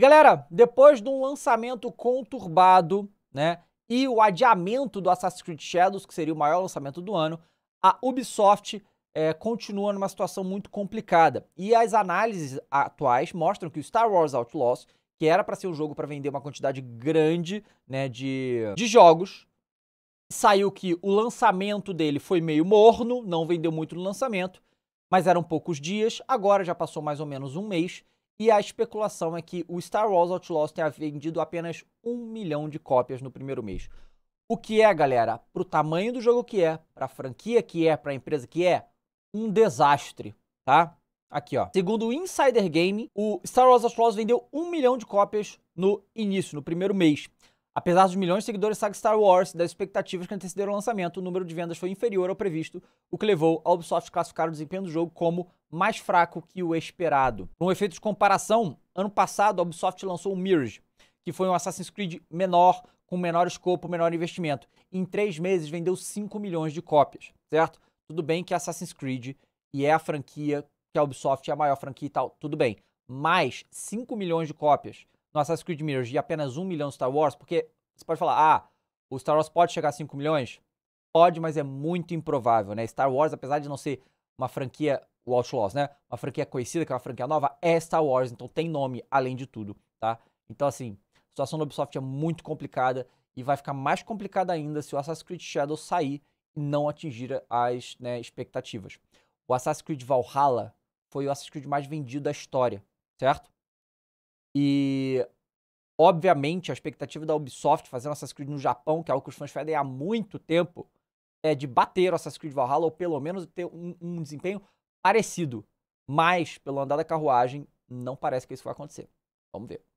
E galera, depois de um lançamento conturbado, né, e o adiamento do Assassin's Creed Shadows, que seria o maior lançamento do ano, a Ubisoft é, continua numa situação muito complicada. E as análises atuais mostram que o Star Wars Outlaws, que era para ser um jogo para vender uma quantidade grande né, de, de jogos, saiu que o lançamento dele foi meio morno, não vendeu muito no lançamento, mas eram poucos dias, agora já passou mais ou menos um mês e a especulação é que o Star Wars Outlaws tenha vendido apenas um milhão de cópias no primeiro mês. O que é, galera, pro tamanho do jogo que é, pra franquia que é, pra empresa que é, um desastre, tá? Aqui, ó. Segundo o Insider Game, o Star Wars Outlaws vendeu um milhão de cópias no início, no primeiro mês. Apesar dos milhões de seguidores da saga Star Wars e das expectativas que antecederam o lançamento, o número de vendas foi inferior ao previsto, o que levou a Ubisoft a classificar o desempenho do jogo como mais fraco que o esperado. um efeito de comparação, ano passado a Ubisoft lançou o Mirage, que foi um Assassin's Creed menor, com menor escopo, menor investimento. Em três meses vendeu 5 milhões de cópias, certo? Tudo bem que é Assassin's Creed e é a franquia que a Ubisoft é a maior franquia e tal, tudo bem. Mas 5 milhões de cópias no Assassin's Creed Mirrors de apenas 1 milhão de Star Wars, porque você pode falar, ah, o Star Wars pode chegar a 5 milhões? Pode, mas é muito improvável, né? Star Wars, apesar de não ser uma franquia, Watch Loss, né? Uma franquia conhecida, que é uma franquia nova, é Star Wars, então tem nome além de tudo, tá? Então, assim, a situação da Ubisoft é muito complicada e vai ficar mais complicada ainda se o Assassin's Creed Shadow sair e não atingir as né, expectativas. O Assassin's Creed Valhalla foi o Assassin's Creed mais vendido da história, certo? E, obviamente, a expectativa da Ubisoft fazendo Assassin's Creed no Japão, que é algo que os fãs pedem há muito tempo, é de bater o Assassin's Creed Valhalla ou pelo menos ter um, um desempenho parecido. Mas, pelo andar da carruagem, não parece que isso vai acontecer. Vamos ver.